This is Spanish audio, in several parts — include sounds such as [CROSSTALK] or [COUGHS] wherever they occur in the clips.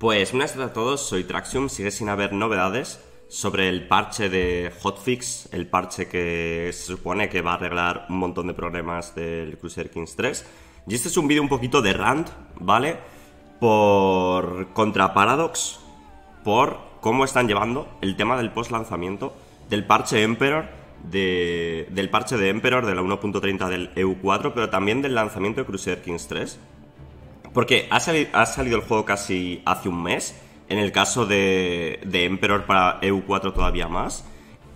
Pues buenas tardes a todos, soy Traxium, sigue sin haber novedades sobre el parche de Hotfix, el parche que se supone que va a arreglar un montón de problemas del Cruiser Kings 3. Y este es un vídeo un poquito de rant, ¿vale? Por contra Paradox, por cómo están llevando el tema del post lanzamiento del parche Emperor, del parche de Emperor de la 1.30 del EU4, pero también del lanzamiento de Crusader Kings 3. Porque ha salido, el juego casi hace un mes. En el caso de, Emperor para EU4 todavía más.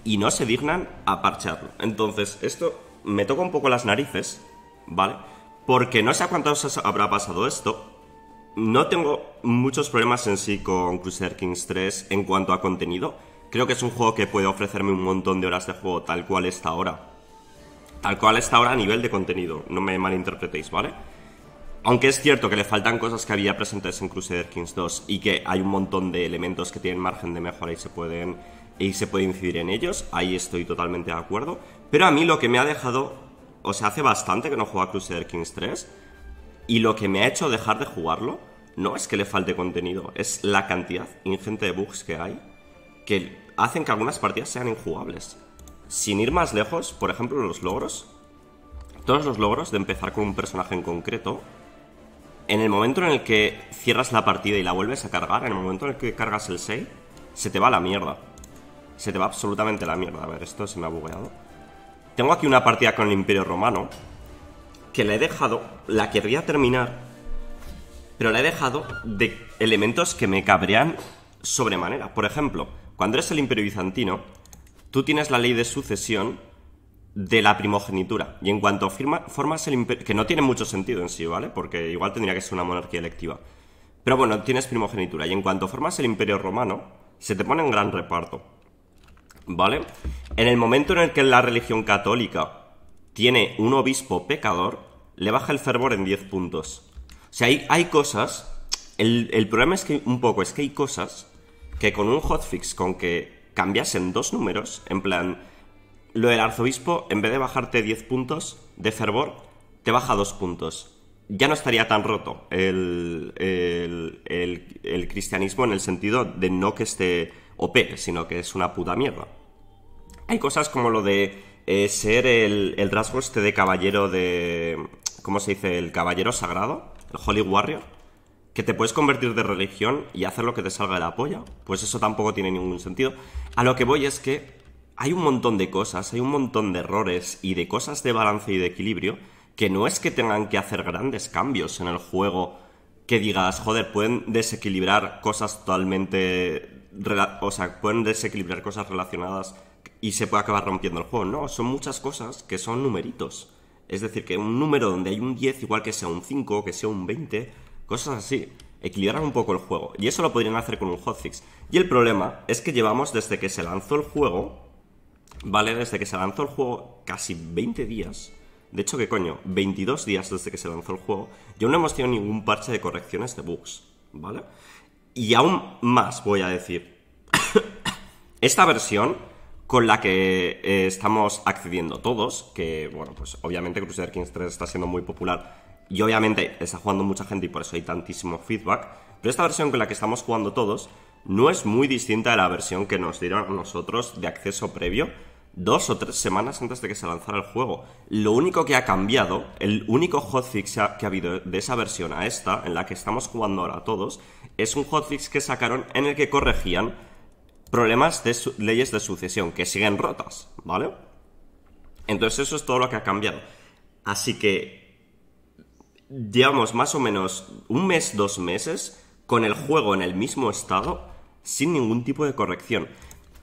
Y no se dignan a parcharlo. Entonces, esto me toca un poco las narices, ¿vale? Porque no sé a cuántos habrá pasado esto. No tengo muchos problemas en sí con Crusader Kings 3 en cuanto a contenido. Creo que es un juego que puede ofrecerme un montón de horas de juego tal cual está ahora. Tal cual está ahora a nivel de contenido, no me malinterpretéis, ¿vale? Aunque es cierto que le faltan cosas que había presentes en Crusader Kings 2 y que hay un montón de elementos que tienen margen de mejora y se pueden y se puede incidir en ellos, ahí estoy totalmente de acuerdo, pero a mí lo que me ha dejado, o sea, hace bastante que no juego a Crusader Kings 3 y lo que me ha hecho dejar de jugarlo no es que le falte contenido, es la cantidad ingente de bugs que hay que hacen que algunas partidas sean injugables. Sin ir más lejos, por ejemplo, los logros. Todos los logros de empezar con un personaje en concreto en el momento en el que cierras la partida y la vuelves a cargar, en el momento en el que cargas el 6, se te va la mierda. Se te va absolutamente la mierda. A ver, esto se me ha bugueado. Tengo aquí una partida con el Imperio Romano, que la he dejado, la querría terminar, pero la he dejado de elementos que me cabrean sobremanera. Por ejemplo, cuando eres el Imperio Bizantino, tú tienes la ley de sucesión de la primogenitura. Y en cuanto formas el imperio, que no tiene mucho sentido en sí, ¿vale? Porque igual tendría que ser una monarquía electiva. Pero bueno, tienes primogenitura. Y en cuanto formas el imperio romano, se te pone en gran reparto. ¿Vale? En el momento en el que la religión católica tiene un obispo pecador, le baja el fervor en 10 puntos. O sea, hay, cosas... El, el, problema es que un poco es que hay cosas que con un hotfix, con que cambiasen dos números, en plan lo del arzobispo, en vez de bajarte 10 puntos de fervor, te baja 2 puntos. Ya no estaría tan roto el, el, el, cristianismo en el sentido de no que esté OP, sino que es una puta mierda. Hay cosas como lo de eh, ser el, el este de caballero de... ¿Cómo se dice? El caballero sagrado, el Holy Warrior, que te puedes convertir de religión y hacer lo que te salga de la polla. Pues eso tampoco tiene ningún sentido. A lo que voy es que hay un montón de cosas, hay un montón de errores y de cosas de balance y de equilibrio que no es que tengan que hacer grandes cambios en el juego que digas, joder, pueden desequilibrar cosas totalmente, o sea, pueden desequilibrar cosas relacionadas y se puede acabar rompiendo el juego. No, son muchas cosas que son numeritos. Es decir, que un número donde hay un 10 igual que sea un 5, que sea un 20, cosas así. Equilibrar un poco el juego. Y eso lo podrían hacer con un hotfix. Y el problema es que llevamos desde que se lanzó el juego ¿vale? Desde que se lanzó el juego, casi 20 días. De hecho, ¿qué coño? 22 días desde que se lanzó el juego. Yo no hemos tenido ningún parche de correcciones de bugs, ¿vale? Y aún más voy a decir. [COUGHS] Esta versión con la que eh, estamos accediendo todos, que bueno, pues obviamente Crusader Kings 3 está siendo muy popular y obviamente está jugando mucha gente y por eso hay tantísimo feedback, pero esta versión con la que estamos jugando todos no es muy distinta de la versión que nos dieron nosotros de acceso previo dos o tres semanas antes de que se lanzara el juego. Lo único que ha cambiado, el único hotfix que ha habido de esa versión a esta, en la que estamos jugando ahora todos, es un hotfix que sacaron en el que corregían problemas de leyes de sucesión que siguen rotas, ¿vale? Entonces eso es todo lo que ha cambiado. Así que, Llevamos más o menos un mes, dos meses, con el juego en el mismo estado, sin ningún tipo de corrección.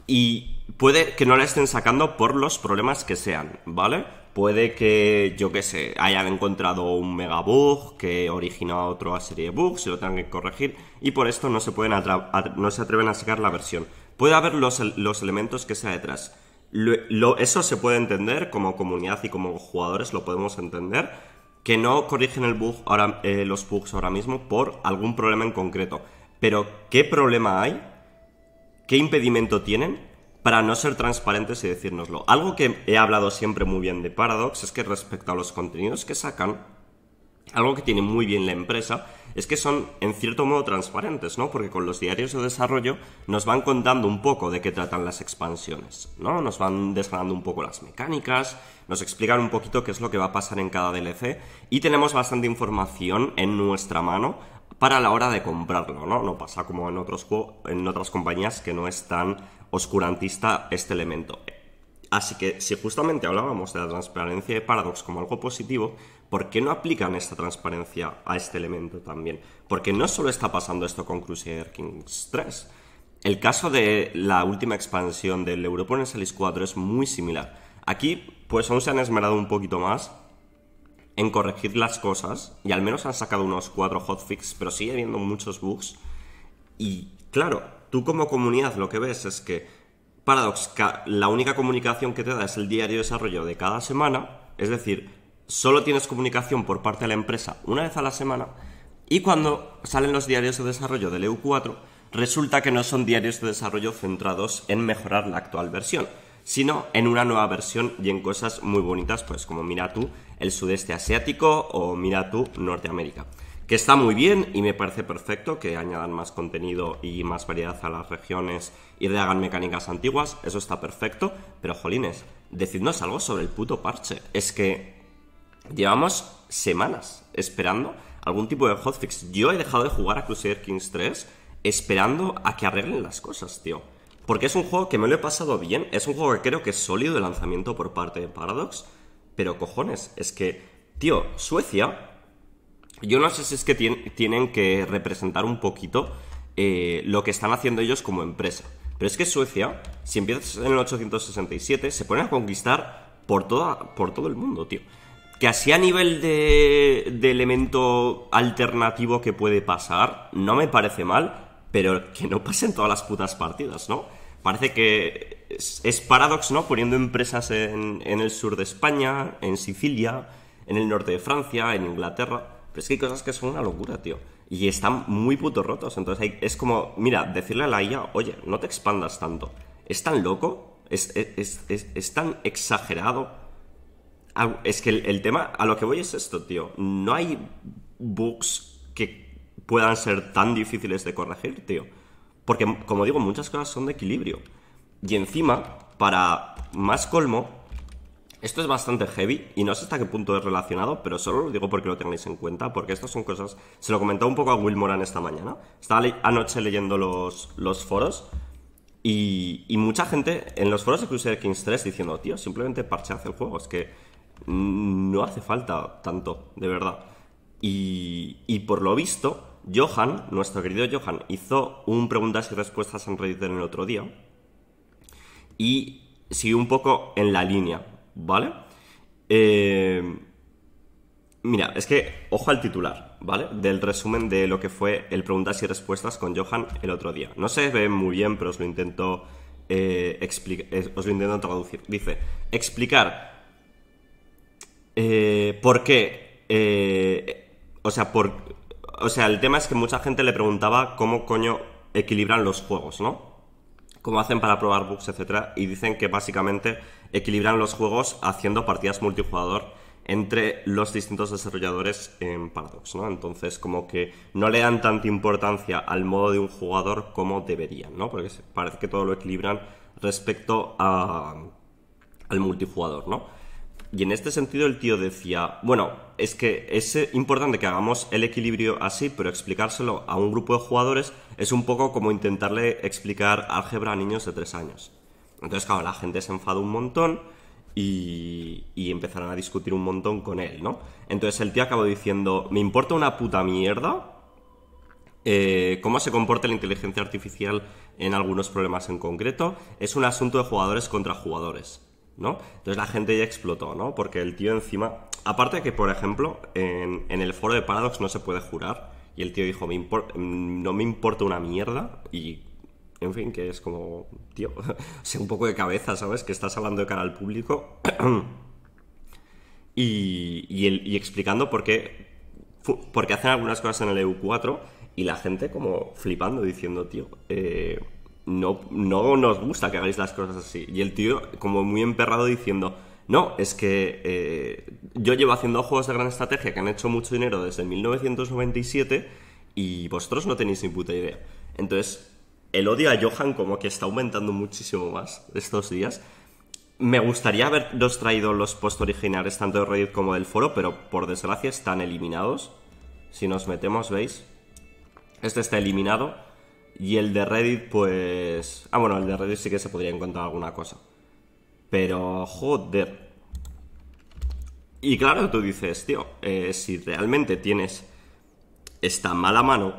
Y puede que no la estén sacando por los problemas que sean, ¿vale? Puede que, yo qué sé, hayan encontrado un mega bug que a otra serie de bugs y lo tengan que corregir y por esto no se, pueden no se atreven a sacar la versión. Puede haber los, elementos que sea detrás. eso se puede entender como comunidad y como jugadores lo podemos entender que no corrigen el ahora, eh, los bugs ahora mismo por algún problema en concreto pero qué problema hay qué impedimento tienen para no ser transparentes y decírnoslo. Algo que he hablado siempre muy bien de Paradox es que respecto a los contenidos que sacan, algo que tiene muy bien la empresa es que son en cierto modo transparentes, ¿no? Porque con los diarios de desarrollo nos van contando un poco de qué tratan las expansiones, ¿no? Nos van desgranando un poco las mecánicas, nos explican un poquito qué es lo que va a pasar en cada DLC y tenemos bastante información en nuestra mano para la hora de comprarlo, ¿no? No pasa como en, otros en otras compañías que no es tan oscurantista este elemento. Así que si justamente hablábamos de la transparencia de Paradox como algo positivo, ¿por qué no aplican esta transparencia a este elemento también? Porque no solo está pasando esto con Crusader Kings 3. El caso de la última expansión del Europa Series 4 es muy similar. Aquí, pues aún se han esmerado un poquito más en corregir las cosas y al menos han sacado unos cuatro hotfix, pero sigue habiendo muchos bugs. Y claro, tú como comunidad lo que ves es que Paradox, la única comunicación que te da es el diario de desarrollo de cada semana, es decir, solo tienes comunicación por parte de la empresa una vez a la semana y cuando salen los diarios de desarrollo del EU4, resulta que no son diarios de desarrollo centrados en mejorar la actual versión, sino en una nueva versión y en cosas muy bonitas, pues como mira tú el sudeste asiático o mira tú Norteamérica. Que está muy bien y me parece perfecto que añadan más contenido y más variedad a las regiones y rehagan mecánicas antiguas, eso está perfecto, pero jolines, decidnos algo sobre el puto parche. Es que llevamos semanas esperando algún tipo de hotfix. Yo he dejado de jugar a Crusader Kings 3 esperando a que arreglen las cosas, tío. Porque es un juego que me lo he pasado bien, es un juego que creo que es sólido de lanzamiento por parte de Paradox, pero cojones, es que, tío, Suecia, yo no sé si es que tienen que representar un poquito eh, lo que están haciendo ellos como empresa. Pero es que Suecia, si empiezas en el 867, se pone a conquistar por, toda, por todo el mundo, tío. Que así a nivel de, de elemento alternativo que puede pasar, no me parece mal, pero que no pasen todas las putas partidas, ¿no? parece que es, paradoxo, ¿no? Poniendo empresas en, el sur de España, en Sicilia, en el norte de Francia, en Inglaterra. Pero es que hay cosas que son una locura, tío. Y están muy puto rotos. Entonces es como, mira, decirle a la IA, oye, no te expandas tanto. Es tan loco, es, tan exagerado. Es que el tema, a lo que voy es esto, tío. No hay bugs que puedan ser tan difíciles de corregir, tío. Porque, como digo, muchas cosas son de equilibrio. Y encima, para más colmo, esto es bastante heavy y no sé hasta qué punto es relacionado, pero solo lo digo porque lo tengáis en cuenta, porque estas son cosas... Se lo comentaba un poco a Will Moran esta mañana. Estaba anoche leyendo los, los foros y, y, mucha gente en los foros de Crusader Kings 3 diciendo, tío, simplemente hace el juego, es que no hace falta tanto, de verdad. Y, y por lo visto, Johan, nuestro querido Johan, hizo un preguntas y respuestas en Reddit el otro día y siguió un poco en la línea, ¿vale? Eh, mira, es que ojo al titular, ¿vale? Del resumen de lo que fue el preguntas y respuestas con Johan el otro día. No se ve muy bien, pero os lo intento, eh, eh, os lo intento traducir. Dice, explicar por qué... o sea, por, o sea, el tema es que mucha gente le preguntaba cómo coño equilibran los juegos, ¿no? Cómo hacen para probar bugs, etcétera, y dicen que básicamente equilibran los juegos haciendo partidas multijugador entre los distintos desarrolladores en Paradox, ¿no? Entonces, como que no le dan tanta importancia al modo de un jugador como deberían, ¿no? Porque parece que todo lo equilibran respecto al multijugador, ¿no? Y en este sentido el tío decía, bueno, es que es eh, importante que hagamos el equilibrio así, pero explicárselo a un grupo de jugadores es un poco como intentarle explicar álgebra a niños de tres años. Entonces, claro, la gente se enfada un montón y, y empezaron a discutir un montón con él, ¿no? Entonces el tío acabó diciendo, me importa una puta mierda eh, cómo se comporta la inteligencia artificial en algunos problemas en concreto, es un asunto de jugadores contra jugadores. ¿no? Entonces la gente ya explotó, ¿no? Porque el tío encima... Aparte de que, por ejemplo, en, el foro de Paradox no se puede jurar y el tío dijo, me no me importa una mierda y... En fin, que es como, tío, [LAUGHS] sé un poco de cabeza, ¿sabes? Que estás hablando de cara al público [CLEARS THROAT] y, explicando por qué, por qué hacen algunas cosas en el EU4 y la gente como flipando diciendo, tío, eh, no, nos gusta que hagáis las cosas así. Y el tío, como muy emperrado, diciendo, no, es que eh, yo llevo haciendo juegos de gran estrategia que han hecho mucho dinero desde 1997 y vosotros no tenéis ni puta idea. Entonces, el odio a Johan como que está aumentando muchísimo más estos días. Me gustaría haberos traído los posts originales tanto de Reddit como del foro, pero por desgracia están eliminados. Si nos metemos, veis. Este está eliminado. Y el de Reddit, pues. Ah, bueno, el de Reddit sí que se podría encontrar alguna cosa. Pero, joder. Y claro, tú dices, tío, eh, si realmente tienes esta mala mano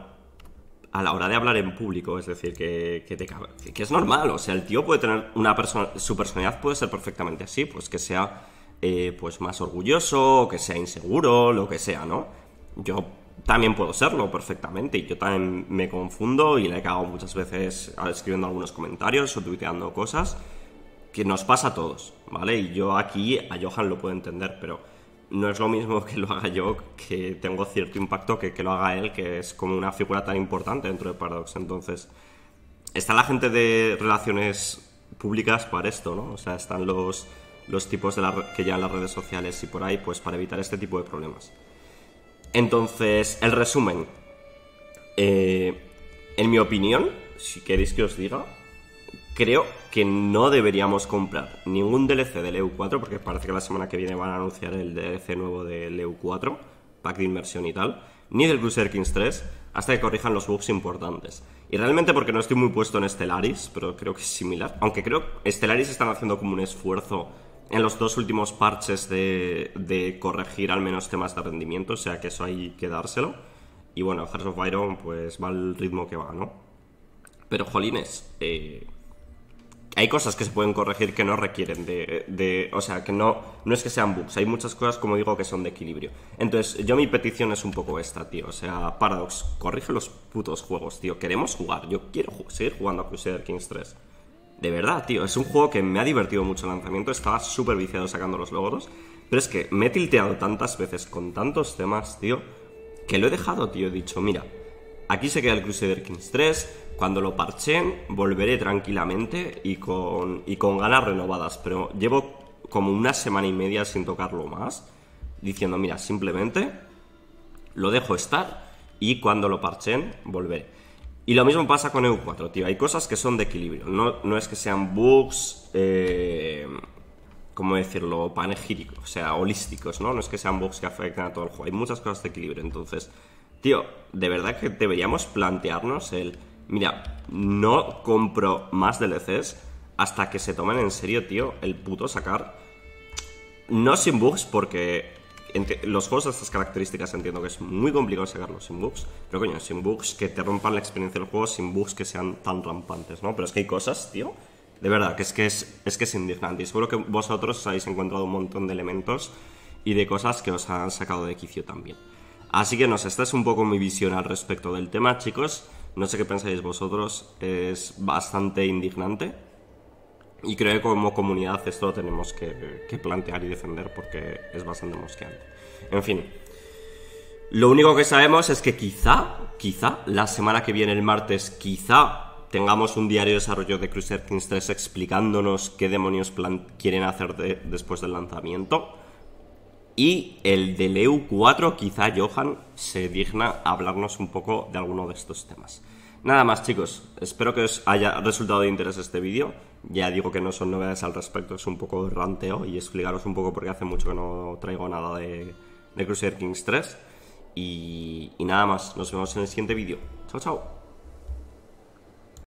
a la hora de hablar en público, es decir, que, que, te, que es normal, o sea, el tío puede tener una persona, su personalidad puede ser perfectamente así, pues que sea eh, pues más orgulloso, que sea inseguro, lo que sea, ¿no? Yo también puedo serlo perfectamente y yo también me confundo y le he cagado muchas veces escribiendo algunos comentarios o tuiteando cosas que nos pasa a todos, ¿vale? Y yo aquí a Johan lo puedo entender, pero no es lo mismo que lo haga yo, que tengo cierto impacto, que, que lo haga él, que es como una figura tan importante dentro de Paradox. Entonces, está la gente de relaciones públicas para esto, ¿no? O sea, están los, los tipos de que llevan las redes sociales y por ahí, pues para evitar este tipo de problemas. Entonces, el resumen. Eh, en mi opinión, si queréis que os diga, creo que no deberíamos comprar ningún DLC del EU4, porque parece que la semana que viene van a anunciar el DLC nuevo del EU4, pack de inversión y tal, ni del Crusader Kings 3, hasta que corrijan los bugs importantes. Y realmente porque no estoy muy puesto en Stellaris, pero creo que es similar. Aunque creo que Stellaris están haciendo como un esfuerzo en los dos últimos parches de, corregir al menos temas de rendimiento, o sea que eso hay que dárselo. Y bueno, Hearts of Iron pues va al ritmo que va, ¿no? Pero jolines, eh, hay cosas que se pueden corregir que no requieren de, o sea, que no, no es que sean bugs, hay muchas cosas, como digo, que son de equilibrio. Entonces, yo mi petición es un poco esta, tío, o sea, Paradox, corrige los putos juegos, tío, queremos jugar, yo quiero seguir jugando a Crusader Kings 3 de verdad, tío, es un juego que me ha divertido mucho el lanzamiento, estaba súper viciado sacando los logros, pero es que me he tilteado tantas veces con tantos temas, tío, que lo he dejado, tío, he dicho, mira, aquí se queda el Crusader Kings 3, cuando lo parchen volveré tranquilamente y con, y con ganas renovadas, pero llevo como una semana y media sin tocarlo más, diciendo, mira, simplemente lo dejo estar y cuando lo parchen volveré. Y lo mismo pasa con EU4, tío. Hay cosas que son de equilibrio. No, no es que sean bugs, eh, ¿cómo decirlo?, panegíricos, o sea, holísticos, ¿no? No es que sean bugs que afecten a todo el juego. Hay muchas cosas de equilibrio. Entonces, tío, de verdad que deberíamos plantearnos el, mira, no compro más DLCs hasta que se tomen en serio, tío, el puto sacar. No sin bugs, porque los juegos de estas características entiendo que es muy complicado sacarlos sin bugs, pero coño, sin bugs que te rompan la experiencia del juego, sin bugs que sean tan rampantes, ¿no? Pero es que hay cosas, tío, de verdad, que es que es, que es indignante. Y seguro que vosotros os habéis encontrado un montón de elementos y de cosas que os han sacado de quicio también. Así que no sé, esta es un poco mi visión al respecto del tema, chicos. No sé qué pensáis vosotros, es bastante indignante y creo que como comunidad esto lo tenemos que, plantear y defender porque es bastante mosqueante. En fin, lo único que sabemos es que quizá, quizá, la semana que viene, el martes, quizá tengamos un diario de desarrollo de Crusader Kings 3 explicándonos qué demonios quieren hacer después del lanzamiento. Y el de EU4, quizá Johan se digna a hablarnos un poco de alguno de estos temas. Nada más chicos, espero que os haya resultado de interés este vídeo. Ya digo que no son novedades al respecto, es un poco ranteo y explicaros un poco porque hace mucho que no traigo nada de, de Crusader Kings 3. Y, y nada más, nos vemos en el siguiente vídeo. Chao, chao.